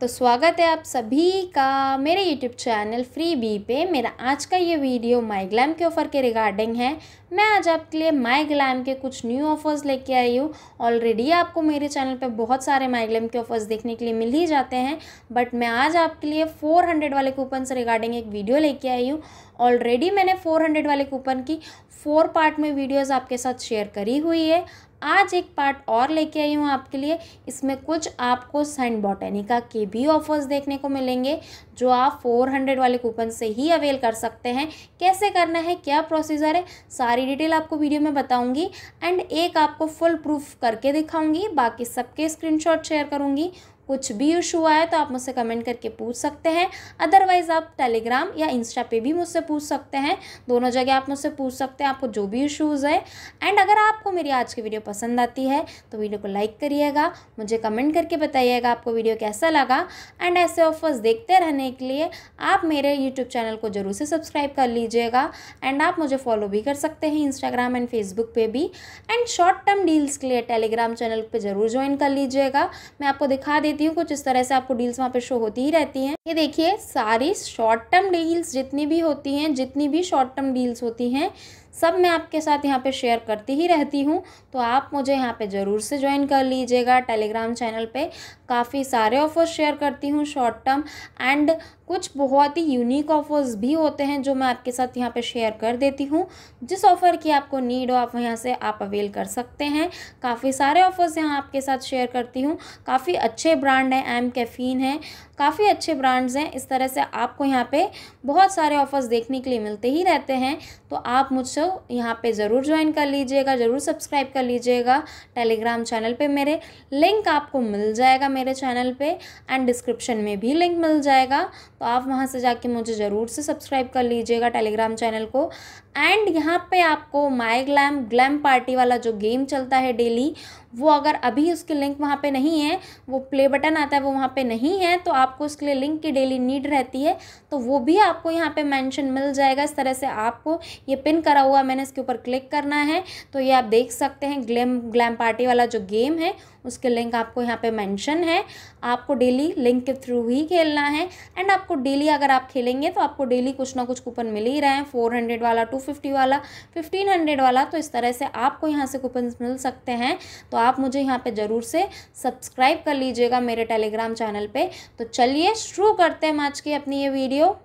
तो स्वागत है आप सभी का मेरे यूट्यूब चैनल फ्री बी पे मेरा आज का ये वीडियो माई ग्लैम के ऑफ़र के रिगार्डिंग है मैं आज आपके लिए माई ग्लैम के कुछ न्यू ऑफ़र्स लेके आई हूँ ऑलरेडी आपको मेरे चैनल पे बहुत सारे माई ग्लैम के ऑफ़र्स देखने के लिए मिल ही जाते हैं बट मैं आज आपके लिए 400 वाले कूपन से रिगार्डिंग एक वीडियो लेके आई हूँ ऑलरेडी मैंने फोर वाले कूपन की फोर पार्ट में वीडियोस आपके साथ शेयर करी हुई है आज एक पार्ट और लेके आई हूँ आपके लिए इसमें कुछ आपको सेंट बॉटेनिका के भी ऑफर्स देखने को मिलेंगे जो आप 400 वाले कूपन से ही अवेल कर सकते हैं कैसे करना है क्या प्रोसीजर है सारी डिटेल आपको वीडियो में बताऊंगी एंड एक आपको फुल प्रूफ करके दिखाऊंगी बाकी सबके स्क्रीनशॉट शेयर करूँगी कुछ भी इशू आया तो आप मुझसे कमेंट करके पूछ सकते हैं अदरवाइज़ आप टेलीग्राम या इंस्टा पे भी मुझसे पूछ सकते हैं दोनों जगह आप मुझसे पूछ सकते हैं आपको जो भी इशूज़ है एंड अगर आपको मेरी आज की वीडियो पसंद आती है तो वीडियो को लाइक करिएगा मुझे कमेंट करके बताइएगा आपको वीडियो कैसा लगा एंड ऐसे ऑफर्स देखते रहने के लिए आप मेरे यूट्यूब चैनल को ज़रूर से सब्सक्राइब कर लीजिएगा एंड आप मुझे फॉलो भी कर सकते हैं इंस्टाग्राम एंड फेसबुक पर भी एंड शॉर्ट टर्म डील्स के लिए टेलीग्राम चैनल पर ज़रूर ज्वाइन कर लीजिएगा मैं आपको दिखा देती देती हूँ कुछ इस तरह से आपको डील्स वहाँ पे शो होती ही रहती हैं ये देखिए सारी शॉर्ट टर्म डील्स जितनी भी होती हैं जितनी भी शॉर्ट टर्म डील्स होती हैं सब मैं आपके साथ यहाँ पे शेयर करती ही रहती हूँ तो आप मुझे यहाँ पे ज़रूर से ज्वाइन कर लीजिएगा टेलीग्राम चैनल पे काफ़ी सारे ऑफ़र्स शेयर करती हूँ शॉर्ट टर्म एंड कुछ बहुत ही यूनिक ऑफ़र्स भी होते हैं जो मैं आपके साथ यहाँ पे शेयर कर देती हूँ जिस ऑफ़र की आपको नीड हो आप यहाँ से आप अवेल कर सकते हैं काफ़ी सारे ऑफ़र्स यहाँ आपके साथ शेयर करती हूँ काफ़ी अच्छे ब्रांड हैं एम कैफ़ीन है काफ़ी अच्छे ब्रांड्स हैं इस तरह से आपको यहाँ पे बहुत सारे ऑफ़र्स देखने के लिए मिलते ही रहते हैं तो आप मुझसे यहाँ पे ज़रूर ज्वाइन कर लीजिएगा ज़रूर सब्सक्राइब कर लीजिएगा टेलीग्राम चैनल पे मेरे लिंक आपको मिल जाएगा मेरे चैनल पे एंड डिस्क्रिप्शन में भी लिंक मिल जाएगा तो आप वहाँ से जाके मुझे ज़रूर से सब्सक्राइब कर लीजिएगा टेलीग्राम चैनल को एंड यहाँ पर आपको माई ग्लैम ग्लैम पार्टी वाला जो गेम चलता है डेली वो अगर अभी उसके लिंक वहाँ पे नहीं है वो प्ले बटन आता है वो वहाँ पे नहीं है तो आपको उसके लिए लिंक की डेली नीड रहती है तो वो भी आपको यहाँ पे मेंशन मिल जाएगा इस तरह से आपको ये पिन करा हुआ मैंने इसके ऊपर क्लिक करना है तो ये आप देख सकते हैं ग्लैम ग्लैम पार्टी वाला जो गेम है उसके लिंक आपको यहाँ पे मेंशन है आपको डेली लिंक के थ्रू ही खेलना है एंड आपको डेली अगर आप खेलेंगे तो आपको डेली कुछ ना कुछ कूपन मिल ही रहे हैं फोर हंड्रेड वाला टू फिफ्टी वाला फिफ्टीन हंड्रेड वाला तो इस तरह से आपको यहाँ से कूपन मिल सकते हैं तो आप मुझे यहाँ पर ज़रूर से सब्सक्राइब कर लीजिएगा मेरे टेलीग्राम चैनल पर तो चलिए शुरू करते हैं आज की अपनी ये वीडियो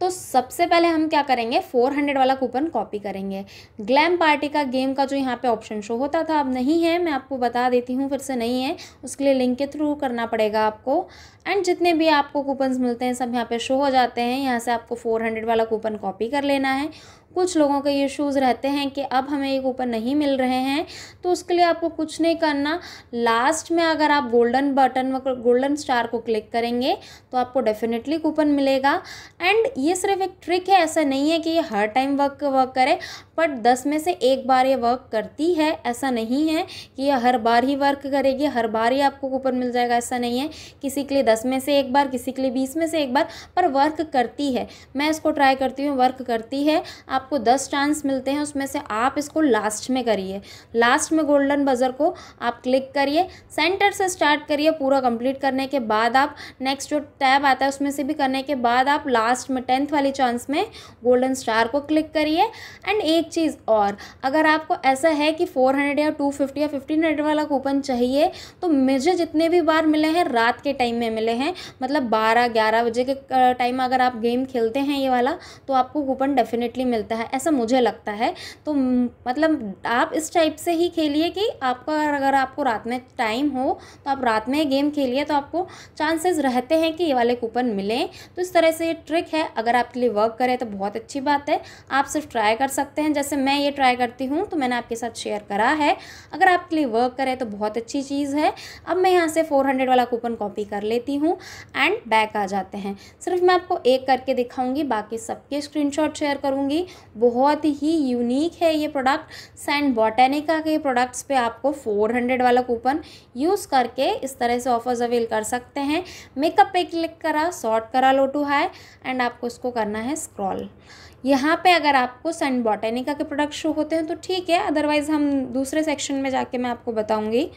तो सबसे पहले हम क्या करेंगे 400 वाला कूपन कॉपी करेंगे ग्लैम पार्टी का गेम का जो यहाँ पे ऑप्शन शो होता था अब नहीं है मैं आपको बता देती हूँ फिर से नहीं है उसके लिए लिंक के थ्रू करना पड़ेगा आपको एंड जितने भी आपको कूपन्स मिलते हैं सब यहाँ पे शो हो जाते हैं यहाँ से आपको 400 वाला कूपन कॉपी कर लेना है कुछ लोगों के ये शूज़ रहते हैं कि अब हमें ये कूपन नहीं मिल रहे हैं तो उसके लिए आपको कुछ नहीं करना लास्ट में अगर आप गोल्डन बटन गोल्डन स्टार को क्लिक करेंगे तो आपको डेफिनेटली कूपन मिलेगा एंड ये सिर्फ एक ट्रिक है ऐसा नहीं है कि ये हर टाइम वर्क वर्क करे बट दस में से एक बार ये वर्क करती है ऐसा नहीं है कि ये हर बार ही वर्क करेगी हर बार ही आपको कूपन मिल जाएगा ऐसा नहीं है किसी के लिए दस में से एक बार किसी के लिए बीस में से एक बार पर वर्क करती है मैं इसको ट्राई करती हूँ वर्क करती है आप आपको दस चांस मिलते हैं उसमें से आप इसको लास्ट में करिए लास्ट में गोल्डन बजर को आप क्लिक करिए सेंटर से स्टार्ट करिए पूरा कंप्लीट करने के बाद आप नेक्स्ट जो टैब आता है उसमें से भी करने के बाद आप लास्ट में टेंथ वाली चांस में गोल्डन स्टार को क्लिक करिए एंड एक चीज़ और अगर आपको ऐसा है कि फोर हंड्रेड या टू फिफ्टी या फिफ्टीन हंड्रेड वाला कूपन चाहिए तो मुझे जितने भी बार मिले हैं रात के टाइम में मिले हैं मतलब बारह ग्यारह बजे के टाइम अगर आप गेम खेलते हैं ये वाला तो आपको कूपन डेफिनेटली मिलता मिलता है ऐसा मुझे लगता है तो मतलब आप इस टाइप से ही खेलिए कि आपका अगर आपको रात में टाइम हो तो आप रात में गेम खेलिए तो आपको चांसेस रहते हैं कि ये वाले कूपन मिलें तो इस तरह से ये ट्रिक है अगर आपके लिए वर्क करें तो बहुत अच्छी बात है आप सिर्फ ट्राई कर सकते हैं जैसे मैं ये ट्राई करती हूँ तो मैंने आपके साथ शेयर करा है अगर आपके लिए वर्क करें तो बहुत अच्छी चीज़ है अब मैं यहाँ से फोर हंड्रेड वाला कूपन कॉपी कर लेती हूँ एंड बैक आ जाते हैं सिर्फ मैं आपको एक करके दिखाऊँगी बाकी सबके स्क्रीन शेयर करूँगी बहुत ही यूनिक है ये प्रोडक्ट सैंड बॉटेनिका के प्रोडक्ट्स पे आपको 400 वाला कूपन यूज़ करके इस तरह से ऑफर्स अवेल कर सकते हैं मेकअप पे क्लिक करा शॉर्ट करा लो टू हाई एंड आपको इसको करना है स्क्रॉल यहाँ पे अगर आपको सैंड बॉटेनिका के प्रोडक्ट शो होते हैं तो ठीक है अदरवाइज़ हम दूसरे सेक्शन में जाके मैं आपको बताऊँगी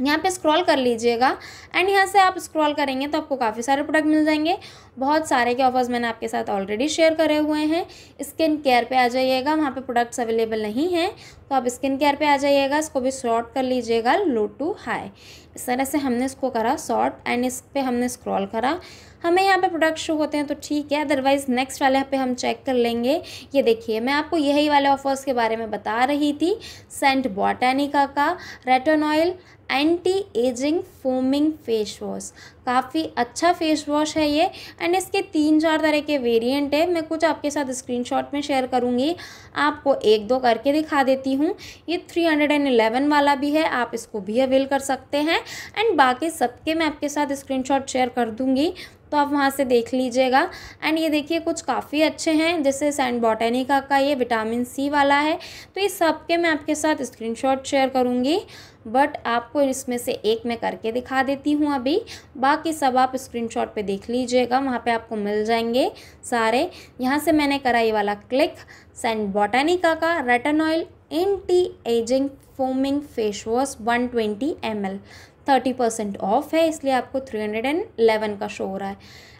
यहाँ पे स्क्रॉल कर लीजिएगा एंड यहाँ से आप स्क्रॉल करेंगे तो आपको काफ़ी सारे प्रोडक्ट मिल जाएंगे बहुत सारे के ऑफर्स मैंने आपके साथ ऑलरेडी शेयर करे हुए हैं स्किन केयर पे आ जाइएगा वहाँ पे प्रोडक्ट्स अवेलेबल नहीं हैं तो आप स्किन केयर पे आ जाइएगा इसको भी शॉर्ट कर लीजिएगा लो टू हाई इस तरह से हमने इसको करा शॉर्ट एंड इस पर हमने स्क्रॉल करा हमें यहाँ पे प्रोडक्ट शो होते हैं तो ठीक है अदरवाइज़ नेक्स्ट वाले पे हम चेक कर लेंगे ये देखिए मैं आपको यही वाले ऑफर्स के बारे में बता रही थी सेंट बॉटैनिका का retinol anti ageing foaming face wash काफ़ी अच्छा फेस वॉश है ये एंड इसके तीन चार तरह के वेरिएंट है मैं कुछ आपके साथ स्क्रीनशॉट में शेयर करूँगी आपको एक दो करके दिखा देती हूँ ये थ्री हंड्रेड एंड वाला भी है आप इसको भी अवेल कर सकते हैं एंड बाकी सबके मैं आपके साथ स्क्रीनशॉट शेयर कर दूँगी तो आप वहाँ से देख लीजिएगा एंड ये देखिए कुछ काफ़ी अच्छे हैं जैसे सैंड बॉटेनिका का ये विटामिन सी वाला है तो ये सब के मैं आपके साथ स्क्रीनशॉट शेयर करूँगी बट आपको इसमें से एक मैं करके दिखा देती हूँ अभी बाकी सब आप स्क्रीनशॉट पे देख लीजिएगा वहाँ पे आपको मिल जाएंगे सारे यहाँ से मैंने करा ये वाला क्लिक सेंट बॉटानिका का retinol anti ageing foaming face wash one twenty M L thirty percent off है इसलिए आपको थ्री हंड्रेड एंड एलेवन का शो हो रहा है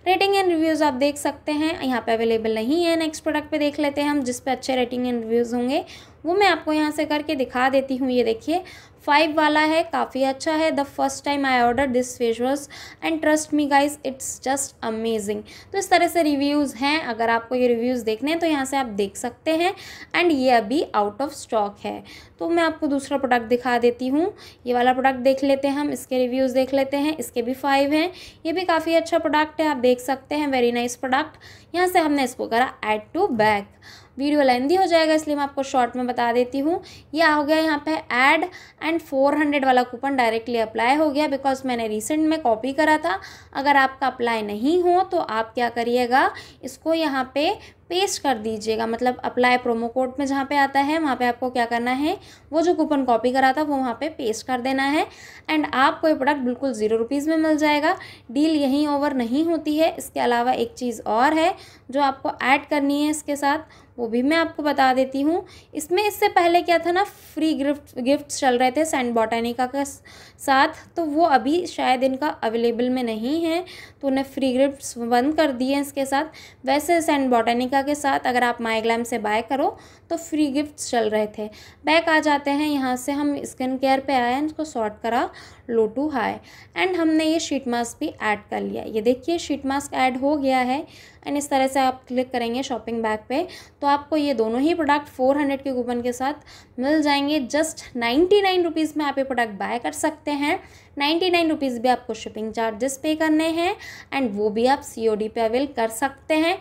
रेटिंग एंड रिव्यूज़ आप देख सकते हैं यहाँ पे अवेलेबल नहीं है नेक्स्ट प्रोडक्ट पे देख लेते हैं हम जिस पे अच्छे रेटिंग एंड रिव्यूज़ होंगे वो मैं आपको यहाँ से करके दिखा देती हूँ ये देखिए फाइव वाला है काफ़ी अच्छा है the first time I order this face wash and trust me guys it's just amazing तो इस तरह से रिव्यूज़ हैं अगर आपको ये रिव्यूज़ देखने हैं तो यहाँ से आप देख सकते हैं एंड ये अभी आउट ऑफ स्टॉक है तो मैं आपको दूसरा प्रोडक्ट दिखा देती हूँ ये वाला प्रोडक्ट देख लेते हैं हम इसके रिव्यूज़ देख लेते हैं इसके भी फाइव हैं ये भी काफ़ी अच्छा प्रोडक्ट है आप देख सकते हैं वेरी नाइस प्रोडक्ट यहाँ से हमने इसको करा ऐड टू बैक वीडियो लेंदी हो जाएगा इसलिए मैं आपको शॉर्ट में बता देती हूँ ये हो गया यहाँ पे ऐड एंड 400 वाला कूपन डायरेक्टली अप्लाई हो गया बिकॉज मैंने रिसेंट में कॉपी करा था अगर आपका अप्लाई नहीं हो तो आप क्या करिएगा इसको यहाँ पे पेस्ट कर दीजिएगा मतलब अप्लाई प्रोमो कोड में जहाँ पे आता है वहाँ पे आपको क्या करना है वो जो कूपन कॉपी करा था वो वहाँ पे पेस्ट कर देना है एंड आपको ये प्रोडक्ट बिल्कुल ज़ीरो रुपीज़ में मिल जाएगा डील यहीं ओवर नहीं होती है इसके अलावा एक चीज़ और है जो आपको ऐड करनी है इसके साथ वो भी मैं आपको बता देती हूँ इसमें इससे पहले क्या था ना फ्री गिफ्ट गिफ्ट्स चल रहे थे सैंड बॉटैनिका के साथ तो वो अभी शायद इनका अवेलेबल में नहीं है तो उन्हें फ्री गिफ्ट्स बंद कर दिए इसके साथ वैसे सैंड बॉटेनिका के साथ अगर आप माइग्लैम से बाय करो तो फ्री गिफ्ट्स चल रहे थे बैक आ जाते हैं यहाँ से हम स्किन केयर पर आए हैं इसको शॉर्ट करा लो टू हाई एंड हमने ये शीट मास्क भी ऐड कर लिया ये देखिए शीट मास्क ऐड हो गया है एंड इस तरह से आप क्लिक करेंगे शॉपिंग बैग पे तो आपको ये दोनों ही प्रोडक्ट फोर हंड्रेड के कूपन के साथ मिल जाएंगे जस्ट नाइन्टी नाइन रुपीज़ में आप ये प्रोडक्ट बाय कर सकते हैं नाइन्टी नाइन रुपीज़ भी आपको शिपिंग चार्जेस पे करने हैं एंड वो भी आप सी ओ डी पे अवेल कर सकते हैं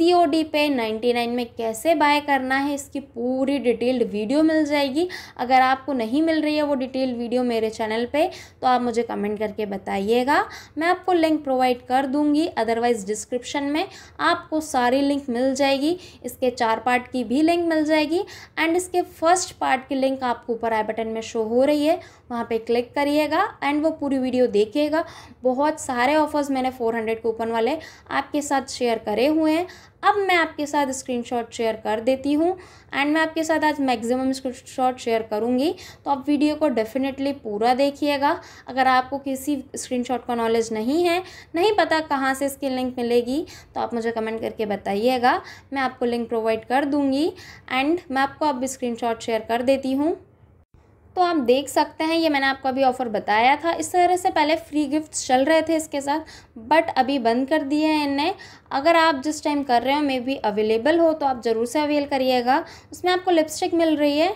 डी पे 99 में कैसे बाय करना है इसकी पूरी डिटेल्ड वीडियो मिल जाएगी अगर आपको नहीं मिल रही है वो डिटेल्ड वीडियो मेरे चैनल पे तो आप मुझे कमेंट करके बताइएगा मैं आपको लिंक प्रोवाइड कर दूँगी अदरवाइज़ डिस्क्रिप्शन में आपको सारी लिंक मिल जाएगी इसके चार पार्ट की भी लिंक मिल जाएगी एंड इसके फर्स्ट पार्ट की लिंक आपको ऊपर आई बटन में शो हो रही है वहाँ पे क्लिक करिएगा एंड वो पूरी वीडियो देखिएगा बहुत सारे ऑफर्स मैंने 400 कूपन वाले आपके साथ शेयर करे हुए हैं अब मैं आपके साथ स्क्रीनशॉट शेयर कर देती हूँ एंड मैं आपके साथ आज मैक्सिमम स्क्रीनशॉट शेयर करूँगी तो आप वीडियो को डेफिनेटली पूरा देखिएगा अगर आपको किसी स्क्रीनशॉट का नॉलेज नहीं है नहीं पता कहाँ से इसकी लिंक मिलेगी तो आप मुझे कमेंट करके बताइएगा मैं आपको लिंक प्रोवाइड कर दूँगी एंड मैं आपको अब स्क्रीन शेयर कर देती हूँ तो आप देख सकते हैं ये मैंने आपको अभी ऑफ़र बताया था इस तरह से पहले फ्री गिफ्ट्स चल रहे थे इसके साथ बट अभी बंद कर दिए हैं इनने अगर आप जिस टाइम कर रहे हो मे भी अवेलेबल हो तो आप ज़रूर से अवेल करिएगा उसमें आपको लिपस्टिक मिल रही है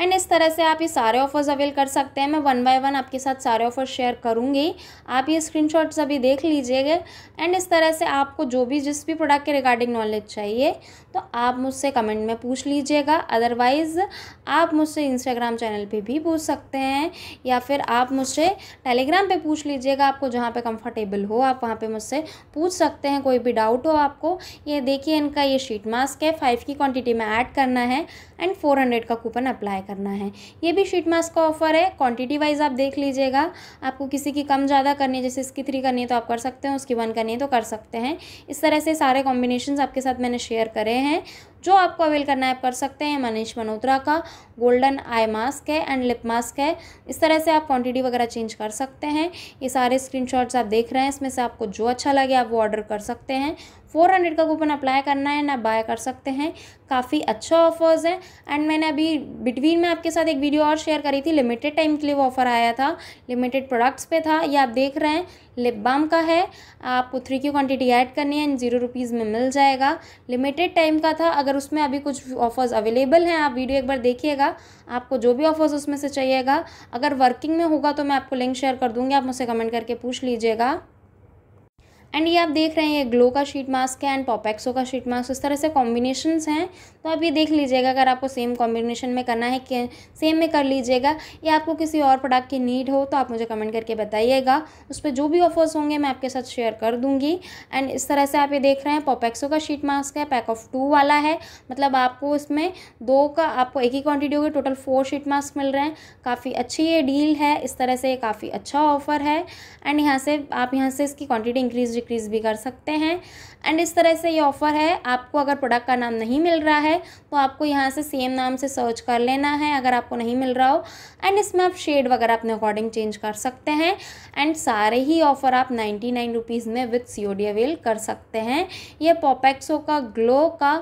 एंड इस तरह से आप ये सारे ऑफर्स अवेल कर सकते हैं मैं वन बाय वन आपके साथ सारे ऑफ़र शेयर करूंगी आप ये स्क्रीनशॉट्स अभी देख लीजिएगा एंड इस तरह से आपको जो भी जिस भी प्रोडक्ट के रिगार्डिंग नॉलेज चाहिए तो आप मुझसे कमेंट में पूछ लीजिएगा अदरवाइज़ आप मुझसे इंस्टाग्राम चैनल पे भी पूछ सकते हैं या फिर आप मुझसे टेलीग्राम पे पूछ लीजिएगा आपको जहाँ पे कंफर्टेबल हो आप वहाँ पे मुझसे पूछ सकते हैं कोई भी डाउट हो आपको ये देखिए इनका ये शीट मास्क है फाइव की क्वान्टिटी में ऐड करना है एंड फोर हंड्रेड का कूपन अप्लाई करना है ये भी शीट मास्क का ऑफर है क्वान्टिटी वाइज आप देख लीजिएगा आपको किसी की कम ज़्यादा करनी है जैसे इसकी थ्री करनी है तो आप कर सकते हैं उसकी वन करनी है तो कर सकते हैं इस तरह से सारे कॉम्बिनेशन आपके साथ मैंने शेयर करे हैं हैं जो आपको अवेल करना है आप कर सकते हैं मनीष मनोत्रा का गोल्डन आई मास्क है एंड लिप मास्क है इस तरह से आप क्वांटिटी वगैरह चेंज कर सकते हैं ये सारे स्क्रीनशॉट्स आप देख रहे हैं इसमें से आपको जो अच्छा लगे आप वो ऑर्डर कर सकते हैं फोर हंड्रेड का कूपन अप्लाई करना है ना बाय कर सकते हैं काफ़ी अच्छा ऑफर्स है एंड मैंने अभी बिटवीन में आपके साथ एक वीडियो और शेयर करी थी लिमिटेड टाइम के लिए वो ऑफर आया था लिमिटेड प्रोडक्ट्स पे था ये आप देख रहे हैं लिप बाम का है आपको थ्री की क्वांटिटी ऐड करनी है एंड जीरो रुपीज़ में मिल जाएगा लिमिटेड टाइम का था अगर उसमें अभी कुछ ऑफर्स अवेलेबल हैं आप वीडियो एक बार देखिएगा आपको जो भी ऑफर्स उसमें से चाहिएगा अगर वर्किंग में होगा तो मैं आपको लिंक शेयर कर दूँगी आप मुझसे कमेंट करके पूछ लीजिएगा एंड ये आप देख रहे हैं ये ग्लो का शीट मास्क है एंड पॉपेक्सो का शीट मास्क इस तरह से कॉम्बिनेशन हैं तो आप ये देख लीजिएगा अगर आपको सेम कॉम्बिनेशन में करना है सेम में कर लीजिएगा या आपको किसी और प्रोडक्ट की नीड हो तो आप मुझे कमेंट करके बताइएगा उस पर जो भी ऑफर्स होंगे मैं आपके साथ शेयर कर दूँगी एंड इस तरह से आप ये देख रहे हैं पॉपेक्सो का शीट मास्क है पैक ऑफ टू वाला है मतलब आपको इसमें दो का आपको एक ही क्वान्टिटी होगी टोटल फोर शीट मास्क मिल रहे हैं काफ़ी अच्छी ये डील है इस तरह से काफ़ी अच्छा ऑफर है एंड यहाँ से आप यहाँ से इसकी क्वान्टिटी इंक्रीज डिक्रीज भी कर सकते हैं एंड इस तरह से ये ऑफ़र है आपको अगर प्रोडक्ट का नाम नहीं मिल रहा है है तो आपको यहाँ से सेम नाम से सर्च कर लेना है अगर आपको नहीं मिल रहा हो एंड इसमें आप शेड वगैरह अपने अकॉर्डिंग चेंज कर सकते हैं एंड सारे ही ऑफ़र आप नाइन्टी नाइन रुपीज़ में with C O D avail कर सकते हैं ये पॉपैक्सो का ग्लो का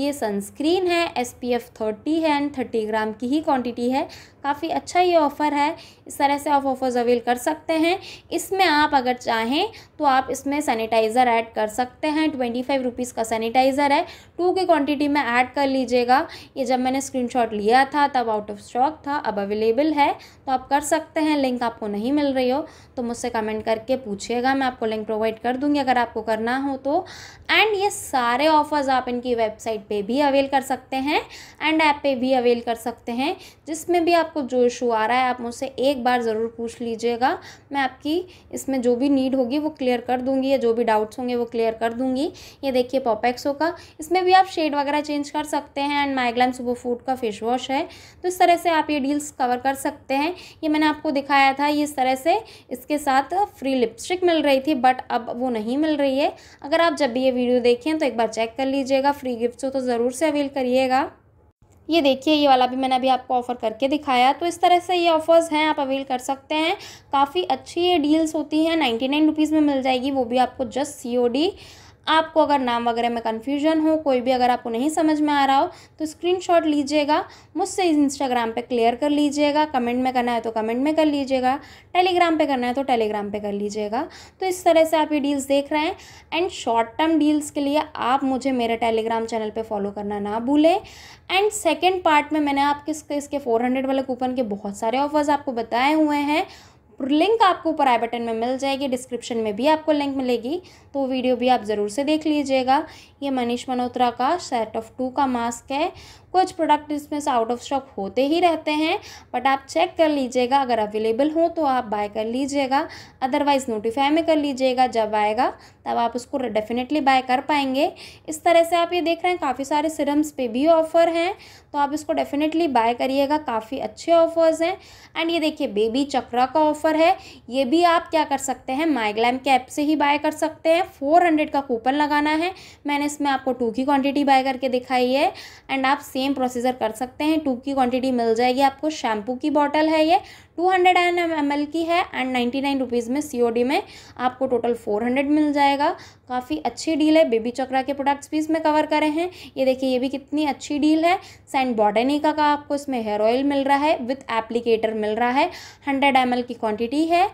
ये सनस्क्रीन है एस पी एफ थर्टी है एंड थर्टी ग्राम की ही क्वान्टिटी है काफ़ी अच्छा ये ऑफ़र है इस तरह से आप ऑफ़र्स अवेल कर सकते हैं इसमें आप अगर चाहें तो आप इसमें सैनिटाइज़र ऐड कर सकते हैं ट्वेंटी फाइव रुपीज़ का सैनिटाइज़र है टू की क्वांटिटी में ऐड कर लीजिएगा ये जब मैंने स्क्रीनशॉट लिया था तब आउट ऑफ स्टॉक था अब अवेलेबल है तो आप कर सकते हैं लिंक आपको नहीं मिल रही हो तो मुझसे कमेंट करके पूछिएगा मैं आपको लिंक प्रोवाइड कर दूँगी अगर आपको करना हो तो एंड ये सारे ऑफ़र्स आप इनकी वेबसाइट पर भी अवेल कर सकते हैं एंड ऐप पर भी अवेल कर सकते हैं जिसमें भी आप आपको जो इशू आ रहा है आप मुझसे एक बार ज़रूर पूछ लीजिएगा मैं आपकी इसमें जो भी नीड होगी वो क्लियर कर दूंगी या जो भी डाउट्स होंगे वो क्लियर कर दूंगी ये देखिए पॉपेक्सो का इसमें भी आप शेड वगैरह चेंज कर सकते हैं एंड माइग्लैम सुबह फूड का फेस वॉश है तो इस तरह से आप ये डील्स कवर कर सकते हैं ये मैंने आपको दिखाया था ये इस तरह से इसके साथ फ्री लिपस्टिक मिल रही थी बट अब वो नहीं मिल रही है अगर आप जब भी ये वीडियो देखें तो एक बार चेक कर लीजिएगा फ्री गिफ्ट्स हो तो ज़रूर से अवेल करिएगा ये देखिए ये वाला भी मैंने अभी आपको ऑफ़र करके दिखाया तो इस तरह से ये ऑफ़र्स हैं आप अवेल कर सकते हैं काफ़ी अच्छी ये डील्स होती हैं नाइन्टी नाइन रुपीज़ में मिल जाएगी वो भी आपको जस्ट सी ओ डी आपको अगर नाम वगैरह में कन्फ्यूजन हो कोई भी अगर आपको नहीं समझ में आ रहा हो तो स्क्रीनशॉट लीजिएगा मुझसे इंस्टाग्राम पे क्लियर कर लीजिएगा कमेंट में करना है तो कमेंट में कर लीजिएगा टेलीग्राम पे करना है तो टेलीग्राम पे कर लीजिएगा तो इस तरह से आप ये डील्स देख रहे हैं एंड शॉर्ट टर्म डील्स के लिए आप मुझे मेरे टेलीग्राम चैनल पर फॉलो करना ना भूलें एंड सेकेंड पार्ट में मैंने आपके इसके फोर हंड्रेड वाले कूपन के बहुत सारे ऑफर्स आपको बताए हुए हैं लिंक आपको ऊपर आई बटन में मिल जाएगी डिस्क्रिप्शन में भी आपको लिंक मिलेगी तो वीडियो भी आप ज़रूर से देख लीजिएगा ये मनीष मल्होत्रा का सेट ऑफ टू का मास्क है कुछ प्रोडक्ट इसमें से आउट ऑफ स्टॉक होते ही रहते हैं बट आप चेक कर लीजिएगा अगर अवेलेबल हो तो आप बाय कर लीजिएगा अदरवाइज़ नोटिफाई में कर लीजिएगा जब आएगा तब आप उसको डेफिनेटली बाय कर पाएंगे इस तरह से आप ये देख रहे हैं काफ़ी सारे सिरम्स पे भी ऑफ़र हैं तो आप इसको डेफिनेटली बाय करिएगा काफ़ी अच्छे ऑफ़र्स हैं एंड ये देखिए बेबी चक्रा का ऑफ़र है ये भी आप क्या कर सकते हैं माइग्लैम के ऐप से ही बाय कर सकते हैं फोर हंड्रेड का कूपन लगाना है मैंने इसमें आपको टू की क्वांटिटी बाय करके दिखाई है एंड आप सेम प्रोसीजर कर सकते हैं टू की क्वांटिटी मिल जाएगी आपको शैम्पू की बॉटल है ये टू हंड्रेड एन एम एल की है एंड नाइन्टी नाइन रुपीज़ में सी ओ डी में आपको टोटल फोर हंड्रेड मिल जाएगा काफ़ी अच्छी डील है बेबी चक्रा के प्रोडक्ट्स भी इसमें कवर करे हैं ये देखिए ये भी कितनी अच्छी डील है सेंट बॉटनी का, आपको इसमें हेयर ऑयल मिल रहा है विथ एप्लीकेटर मिल रहा है हंड्रेड एम एल की क्वान्टिटी है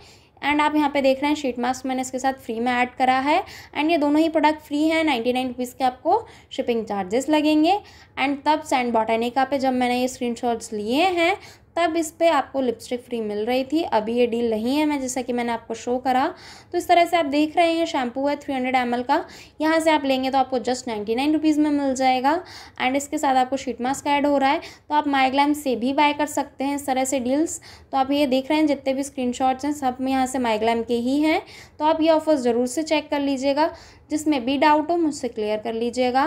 एंड आप यहाँ पे देख रहे हैं शीट मास्क मैंने इसके साथ फ्री में ऐड करा है एंड ये दोनों ही प्रोडक्ट फ्री हैं नाइन्टी नाइन रुपीज़ के आपको शिपिंग चार्जेस लगेंगे एंड तब सैंड बॉटेनिका पे जब मैंने ये स्क्रीनशॉट्स लिए हैं तब इस पर आपको लिपस्टिक फ्री मिल रही थी अभी ये डील नहीं है मैं जैसा कि मैंने आपको शो करा तो इस तरह से आप देख रहे हैं शैम्पू है थ्री हंड्रेड एम का यहाँ से आप लेंगे तो आपको जस्ट नाइन्टी नाइन रुपीज़ में मिल जाएगा एंड इसके साथ आपको शीट मास्क ऐड हो रहा है तो आप माइग्लैम से भी बाय कर सकते हैं इस तरह से डील्स तो आप ये देख रहे हैं जितने भी स्क्रीन हैं सब यहाँ से माइग्लैम के ही हैं तो आप ये ऑफर्स ज़रूर से चेक कर लीजिएगा जिसमें भी डाउट हो मुझसे क्लियर कर लीजिएगा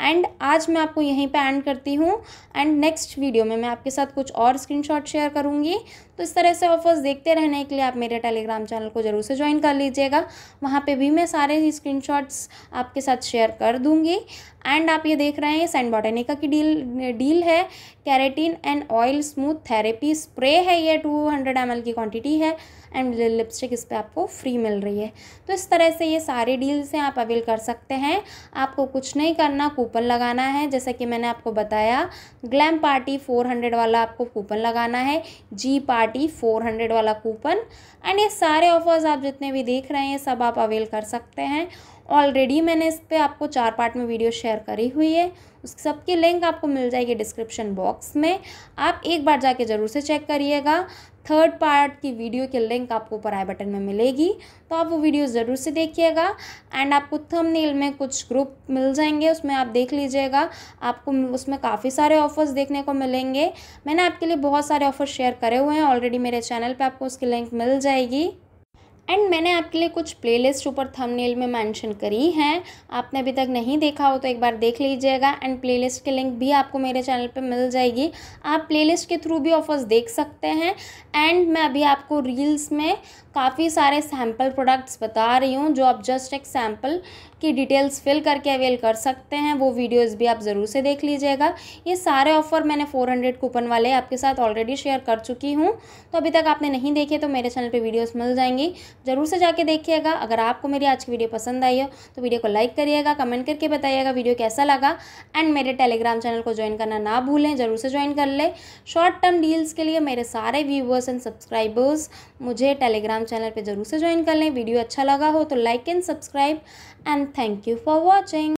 एंड आज मैं आपको यहीं पे एंड करती हूँ एंड नेक्स्ट वीडियो में मैं आपके साथ कुछ और स्क्रीनशॉट शेयर करूँगी तो इस तरह से ऑफर्स देखते रहने के लिए आप मेरे टेलीग्राम चैनल को ज़रूर से ज्वाइन कर लीजिएगा वहाँ पर भी मैं सारे ही स्क्रीन आपके साथ शेयर कर दूँगी एंड आप ये देख रहे हैं सैंड बॉटेनिका की डील डील है keratin and oil smooth therapy spray है ये टू हंड्रेड एम की क्वांटिटी है एंड लिपस्टिक इस पर आपको फ्री मिल रही है तो इस तरह से ये सारे डील्स हैं आप अवेल कर सकते हैं आपको कुछ नहीं करना कूपन लगाना है जैसा कि मैंने आपको बताया ग्लैम पार्टी फोर हंड्रेड वाला आपको कूपन लगाना है जी पार्टी फोर हंड्रेड वाला कूपन एंड ये सारे ऑफर्स आप जितने भी देख रहे हैं सब आप अवेल कर सकते हैं ऑलरेडी मैंने इस पर आपको चार पार्ट में वीडियो शेयर करी हुई है उस सबकी लिंक आपको मिल जाएगी डिस्क्रिप्शन बॉक्स में आप एक बार जाके ज़रूर से चेक करिएगा थर्ड पार्ट की वीडियो के लिंक आपको ऊपर आई बटन में मिलेगी तो आप वो वीडियो ज़रूर से देखिएगा एंड आपको थंबनेल में कुछ ग्रुप मिल जाएंगे उसमें आप देख लीजिएगा आपको उसमें काफ़ी सारे ऑफर्स देखने को मिलेंगे मैंने आपके लिए बहुत सारे ऑफर शेयर करे हुए हैं ऑलरेडी मेरे चैनल पर आपको उसकी लिंक मिल जाएगी एंड मैंने आपके लिए कुछ प्लेलिस्ट ऊपर थंबनेल में मेंशन करी हैं आपने अभी तक नहीं देखा हो तो एक बार देख लीजिएगा एंड प्लेलिस्ट के लिंक भी आपको मेरे चैनल पे मिल जाएगी आप प्लेलिस्ट के थ्रू भी ऑफर्स देख सकते हैं एंड मैं अभी आपको रील्स में काफ़ी सारे सैम्पल प्रोडक्ट्स बता रही हूँ जो आप जस्ट एक सैम्पल की डिटेल्स फिल करके अवेल कर सकते हैं वो वीडियोस भी आप ज़रूर से देख लीजिएगा ये सारे ऑफ़र मैंने 400 कूपन वाले आपके साथ ऑलरेडी शेयर कर चुकी हूँ तो अभी तक आपने नहीं देखे तो मेरे चैनल पे वीडियोस मिल जाएंगी ज़रूर से जाके देखिएगा अगर आपको मेरी आज की वीडियो पसंद आई हो तो वीडियो को लाइक करिएगा कमेंट करके बताइएगा वीडियो कैसा लगा एंड मेरे टेलीग्राम चैनल को ज्वाइन करना ना भूलें ज़रूर से ज्वाइन कर लें शॉर्ट टर्म डील्स के लिए मेरे सारे व्यूवर्स एंड सब्सक्राइबर्स मुझे टेलीग्राम चैनल पे ज़रूर से ज्वाइन कर लें वीडियो अच्छा लगा हो तो like and subscribe and thank you for watching